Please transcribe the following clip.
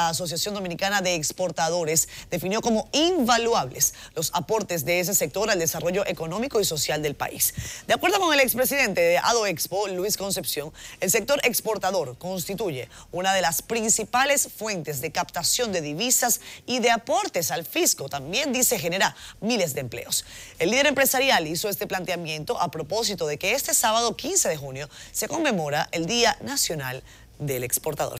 La Asociación Dominicana de Exportadores definió como invaluables los aportes de ese sector al desarrollo económico y social del país. De acuerdo con el expresidente de ADOEXPO, Luis Concepción, el sector exportador constituye una de las principales fuentes de captación de divisas y de aportes al fisco. También dice genera miles de empleos. El líder empresarial hizo este planteamiento a propósito de que este sábado 15 de junio se conmemora el Día Nacional del Exportador.